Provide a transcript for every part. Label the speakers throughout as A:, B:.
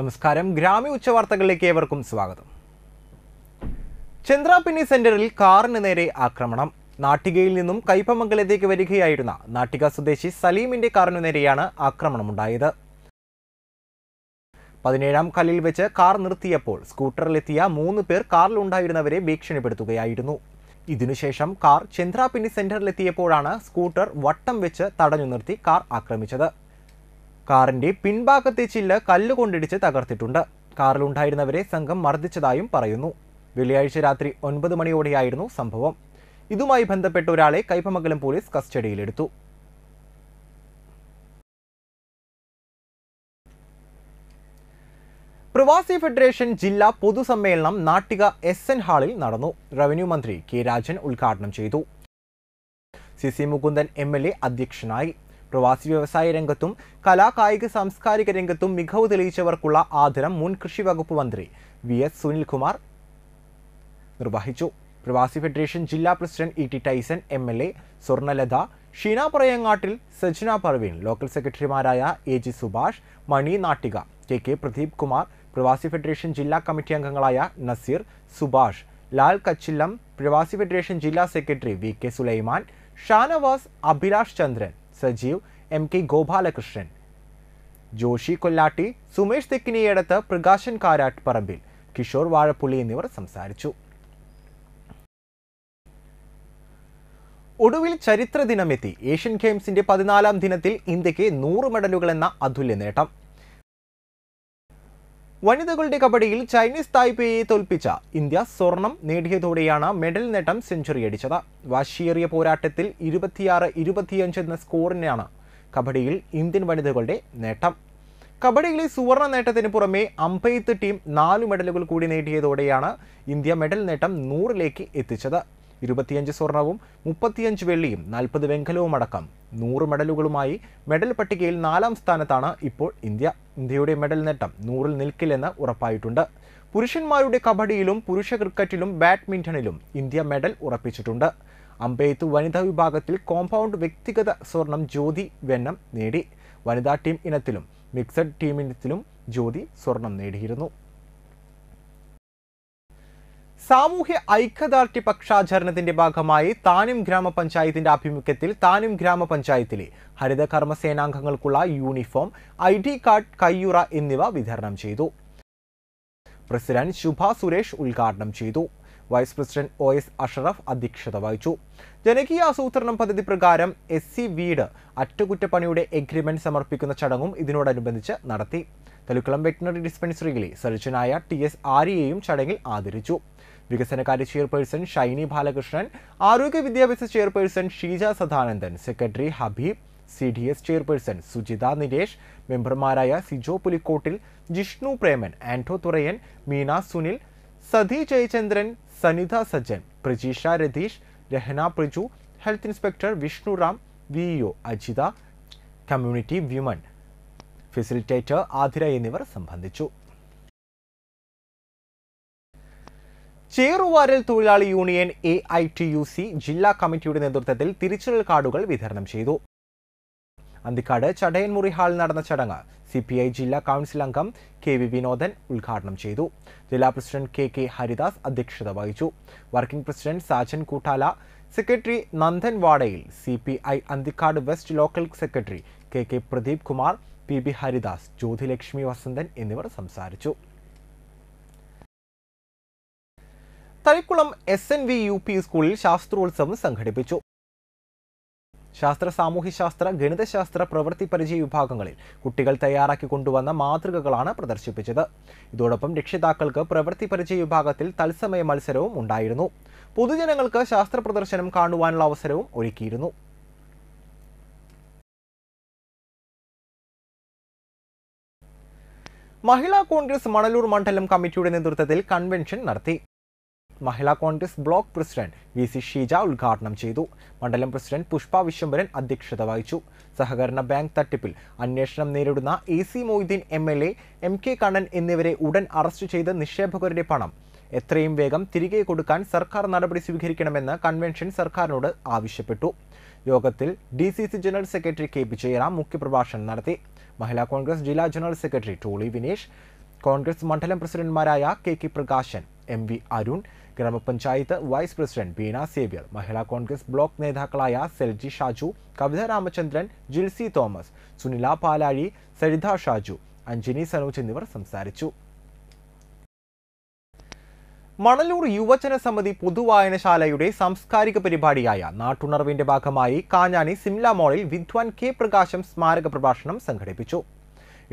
A: നമസ്കാരം ഗ്രാമീണ ഉച്ചവാർത്തകളിലേക്ക് ഏവർക്കും സ്വാഗതം ചന്ദ്രാപിന്നി സെന്ററിൽ കാറിന് നേരെ ആക്രമണം നാട്ടികയിൽ നിന്നും കൈപ്പമംഗലത്തേക്ക് വരികയായിരുന്ന നാട്ടിക സ്വദേശി സലീമിന്റെ കാറിനു നേരെയാണ് ആക്രമണമുണ്ടായത് പതിനേഴാം കല്ലിൽ വെച്ച് കാർ നിർത്തിയപ്പോൾ സ്കൂട്ടറിലെത്തിയ മൂന്ന് പേർ കാറിലുണ്ടായിരുന്നവരെ ഭീഷണിപ്പെടുത്തുകയായിരുന്നു ഇതിനുശേഷം കാർ ചന്ദ്രാപിന്നി സെന്ററിലെത്തിയപ്പോഴാണ് സ്കൂട്ടർ വട്ടം വെച്ച് തടഞ്ഞു നിർത്തി കാർ ആക്രമിച്ചത് കാറിന്റെ പിൻഭാഗത്തെ ചില്ല് കല്ലുകൊണ്ടിടിച്ച് തകർത്തിട്ടുണ്ട് കാറിലുണ്ടായിരുന്നവരെ സംഘം മർദ്ദിച്ചതായും പറയുന്നു വെള്ളിയാഴ്ച രാത്രി ഒൻപത് മണിയോടെയായിരുന്നു സംഭവം ഇതുമായി ബന്ധപ്പെട്ട ഒരാളെ കൈപ്പമംഗലം പോലീസ് കസ്റ്റഡിയിലെടുത്തു പ്രവാസി ഫെഡറേഷൻ ജില്ലാ പൊതുസമ്മേളനം നാട്ടിക എസ് എൻ ഹാളിൽ നടന്നു റവന്യൂ മന്ത്രി കെ രാജൻ ഉദ്ഘാടനം ചെയ്തു C C Mukundan M L A അധ്യക്ഷനായി പ്രവാസി വ്യവസായ രംഗത്തും കലാ കായിക സാംസ്കാരിക രംഗത്തും മികവ് തെളിയിച്ചവർക്കുള്ള ആദരം മുൻ കൃഷി വകുപ്പ് മന്ത്രി വി എസ് സുനിൽകുമാർ നിർവഹിച്ചു പ്രവാസി ഫെഡറേഷൻ ജില്ലാ president E T Tyson M L A Swarnalatha Sheena Parayangattil Sajna Parveen local സെക്രട്ടറിമാരായ A G Subhash Mani Nattika K K Pradeep Kumar പ്രവാസി ഫെഡറേഷൻ ജില്ലാ കമ്മിറ്റി അംഗങ്ങളായ നസീർ സുഭാഷ് ലാൽ കച്ചില്ലം പ്രവാസി ഫെഡറേഷൻ ജില്ലാ secretary V K Sulaiman Shanavas Abhilash Chandran Sajeev M K Gopalakrishnan Joshi Kollatti Sumesh Thekkiniyadath Prakashan Karatt Parambil Kishore Vazhappully എന്നിവർ സംസാരിച്ചു ഒടുവിൽ ചരിത്ര ദിനമെത്തി ഏഷ്യൻ ഗെയിംസിന്റെ പതിനാലാം ദിനത്തിൽ ഇന്ത്യക്ക് നൂറ് മെഡലുകൾ എന്ന അതുല്യ നേട്ടം വനിതകളുടെ കബഡിയിൽ ചൈനീസ് തായ്പേയെ തോൽപ്പിച്ച ഇന്ത്യ സ്വർണം നേടിയതോടെയാണ് മെഡൽ നേട്ടം സെഞ്ചുറി അടിച്ചത് വാശിയേറിയ പോരാട്ടത്തിൽ ഇരുപത്തിയാറ് ഇരുപത്തിയഞ്ച് എന്ന സ്കോറിനാണ് കബഡിയിൽ ഇന്ത്യൻ വനിതകളുടെ നേട്ടം കബഡിയിലെ സുവർണ നേട്ടത്തിന് പുറമെ അമ്പെയ്ത്ത് ടീം നാല് മെഡലുകൾ കൂടി നേടിയതോടെയാണ് ഇന്ത്യ മെഡൽ നേട്ടം നൂറിലേക്ക് എത്തിച്ചത് ഇരുപത്തിയഞ്ച് സ്വർണവും മുപ്പത്തിയഞ്ച് വെള്ളിയും നാൽപ്പത് വെങ്കലവും അടക്കം നൂറ് മെഡലുകളുമായി മെഡൽ പട്ടികയിൽ നാലാം സ്ഥാനത്താണ് ഇപ്പോൾ ഇന്ത്യ ഇന്ത്യയുടെ മെഡൽ നേട്ടം നൂറിൽ നിൽക്കില്ലെന്ന് ഉറപ്പായിട്ടുണ്ട് പുരുഷന്മാരുടെ കബഡിയിലും പുരുഷ ക്രിക്കറ്റിലും ബാഡ്മിന്റണിലും ഇന്ത്യ മെഡൽ ഉറപ്പിച്ചിട്ടുണ്ട് അമ്പെയ്ത്ത് വനിതാ വിഭാഗത്തിൽ കോമ്പൗണ്ട് വ്യക്തിഗത സ്വർണം ജ്യോതി വെണ്ണം നേടി വനിതാ ടീം ഇനത്തിലും മിക്സഡ് ടീം ഇനത്തിലും ജ്യോതി സ്വർണം നേടിയിരുന്നു സാമൂഹ്യ ഐക്യദാർഢ്യ പക്ഷാചരണത്തിന്റെ ഭാഗമായി താനും ഗ്രാമപഞ്ചായത്തിന്റെ ആഭിമുഖ്യത്തിൽ താനും ഗ്രാമപഞ്ചായത്തിലെ ഹരിത കർമ്മസേനാംഗങ്ങൾക്കുള്ള യൂണിഫോം ഐ ഡി കാർഡ് കയ്യുറ എന്നിവ വിതരണം ചെയ്തു പ്രസിഡന്റ് ശുഭ സുരേഷ് ഉദ്ഘാടനം ചെയ്തു vice president O S Ashraf അധ്യക്ഷത വഹിച്ചു ജനകീയ ആസൂത്രണം പദ്ധതി പ്രകാരം എസ് സി വീട് അറ്റകുറ്റപ്പണിയുടെ എഗ്രിമെന്റ് സമർപ്പിക്കുന്ന ചടങ്ങും ഇതിനോടനുബന്ധിച്ച് നടത്തി തലുക്കുളം വെറ്റിനറി ഡിസ്പെൻസറിയിലെ സർജനായ ടി എസ് ആര്യയെയും ചടങ്ങിൽ ആദരിച്ചു വികസനകാര്യ ചെയർപേഴ്സൺ ഷൈനി ബാലകൃഷ്ണൻ ആരോഗ്യ വിദ്യാഭ്യാസ chairperson Sheeja Sadanandan secretary Habeeb C D S chairperson Sujitha Niresh മെമ്പർമാരായ Sijo Pulikkottil Jishnu Preman Ando Thurayan Meena Sunil Sathi Jayachandran Sanitha Sajjan Prajeesha Ratheesh Rahana Praju health inspector Vishnu Ram V O Ajitha community woman facilitator Athira എന്നിവർ സംബന്ധിച്ചു ചേറുവാരൽ തൊഴിലാളി union A I T U C ജില്ലാ കമ്മിറ്റിയുടെ നേതൃത്വത്തിൽ തിരിച്ചറൽ കാർഡുകൾ വിതരണം ചെയ്തു അന്തിക്കാട് ചടയൻമുറി ഹാളിൽ നടന്ന ചടങ്ങ് സി പി ഐ ജില്ലാ കൗൺസിൽ അംഗം കെ വി വിനോദൻ ഉദ്ഘാടനം ചെയ്തു ജില്ലാ പ്രസിഡന്റ് കെ കെ ഹരിദാസ് അധ്യക്ഷത വഹിച്ചു working president Sajan Koottala secretary Nandan Vadayil C P I Anthikad west local secretary K K Pradeep Kumar P B Haridas Jyothilakshmi Vasanthan എന്നിവർ സംസാരിച്ചു Thazhikkulam S N V U P സ്കൂളിൽ ശാസ്ത്രോത്സവം സംഘടിപ്പിച്ചു ശാസ്ത്ര സാമൂഹ്യശാസ്ത്ര ഗണിതശാസ്ത്ര പ്രവൃത്തി പരിചയ വിഭാഗങ്ങളിൽ കുട്ടികൾ തയ്യാറാക്കി കൊണ്ടുവന്ന മാതൃകകളാണ് പ്രദർശിപ്പിച്ചത് ഇതോടൊപ്പം രക്ഷിതാക്കൾക്ക് പ്രവൃത്തി പരിചയ വിഭാഗത്തിൽ തത്സമയ മത്സരവും ഉണ്ടായിരുന്നു പൊതുജനങ്ങൾക്ക് ശാസ്ത്ര പ്രദർശനം കാണുവാനുള്ള അവസരവും ഒരുക്കിയിരുന്നു മഹിളാ കോൺഗ്രസ് മണലൂർ മണ്ഡലം കമ്മിറ്റിയുടെ നേതൃത്വത്തിൽ കൺവെൻഷൻ നടത്തി Mahila Congress block president V C Sheeja ഉദ്ഘാടനം ചെയ്തു മണ്ഡലം പ്രസിഡന്റ് പുഷ്പ വിശ്വംബരൻ അധ്യക്ഷത വഹിച്ചു സഹകരണ ബാങ്ക് തട്ടിപ്പിൽ അന്വേഷണം നേരിടുന്ന A C Moideen M L A M K Kannan എന്നിവരെ ഉടൻ അറസ്റ്റ് ചെയ്ത് നിക്ഷേപകരുടെ പണം എത്രയും വേഗം തിരികെ കൊടുക്കാൻ സർക്കാർ നടപടി സ്വീകരിക്കണമെന്ന് കൺവെൻഷൻ സർക്കാരിനോട് ആവശ്യപ്പെട്ടു യോഗത്തിൽ D C C general secretary K P Jayaram മുഖ്യപ്രഭാഷണം നടത്തി മഹിളാ കോൺഗ്രസ് ജില്ലാ general secretary Tolly Vinesh Congress മണ്ഡലം പ്രസിഡന്റുമാരായ K K Prakashan M V Arun ഗ്രാമപഞ്ചായത്ത് vice president Beena Xavier Mahila Congress block നേതാക്കളായ സെൽജി ഷാജു കവിത രാമചന്ദ്രൻ ജിൽസി തോമസ് സുനില പാലാഴി സരിത ഷാജു അഞ്ജനി സനോജ് എന്നിവർ സംസാരിച്ചു മണലൂർ യുവജന സമിതി പൊതുവായനശാലയുടെ സാംസ്കാരിക പരിപാടിയായ നാട്ടുണർവിന്റെ ഭാഗമായി കാഞ്ഞാനി സിംല മോളിൽ വിദ്വാൻ കെ പ്രകാശം സ്മാരക പ്രഭാഷണം സംഘടിപ്പിച്ചു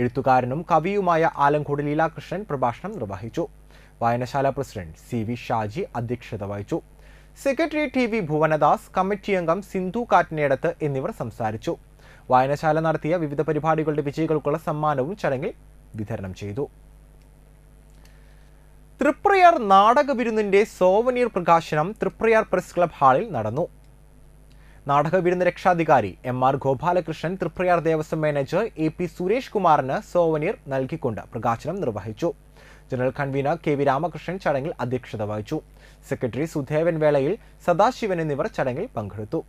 A: എഴുത്തുകാരനും കവിയുമായ ആലങ്കോട് ലീലാകൃഷ്ണൻ പ്രഭാഷണം നിർവഹിച്ചു വായനശാല പ്രസിഡന്റ് സി വി ഷാജി അധ്യക്ഷത വഹിച്ചു secretary T V Bhuvanadas committee അംഗം സിന്ധു കാറ്റിനേടത്ത് എന്നിവർ സംസാരിച്ചു വായനശാല നടത്തിയ വിവിധ പരിപാടികളുടെ വിജയികൾക്കുള്ള സമ്മാനവും ചടങ്ങിൽ വിതരണം ചെയ്തു തൃപ്രയാർ നാടക ബിരുദിന്റെ സോവനീർ പ്രകാശനം തൃപ്രയാർ പ്രസ് ക്ലബ് ഹാളിൽ നടന്നു നാടകവിരുന്ന് രക്ഷാധികാരി M R Gopalakrishnan Thriprayar Devaswom manager A P Suresh കുമാറിന് സോവനീർ നൽകിക്കൊണ്ട് പ്രകാശനം നിർവഹിച്ചു general convener K V Ramakrishnan ചടങ്ങിൽ അധ്യക്ഷത വഹിച്ചു സെക്രട്ടറി സുധേവൻ വേളയിൽ സദാശിവൻ എന്നിവർ ചടങ്ങിൽ പങ്കെടുത്തു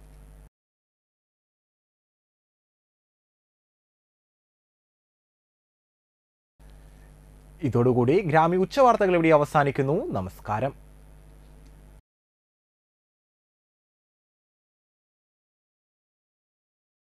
A: ഇതോടുകൂടി ഗ്രാമീ ഉച്ചവാർത്തകൾ ഇവിടെ അവസാനിക്കുന്നു നമസ്കാരം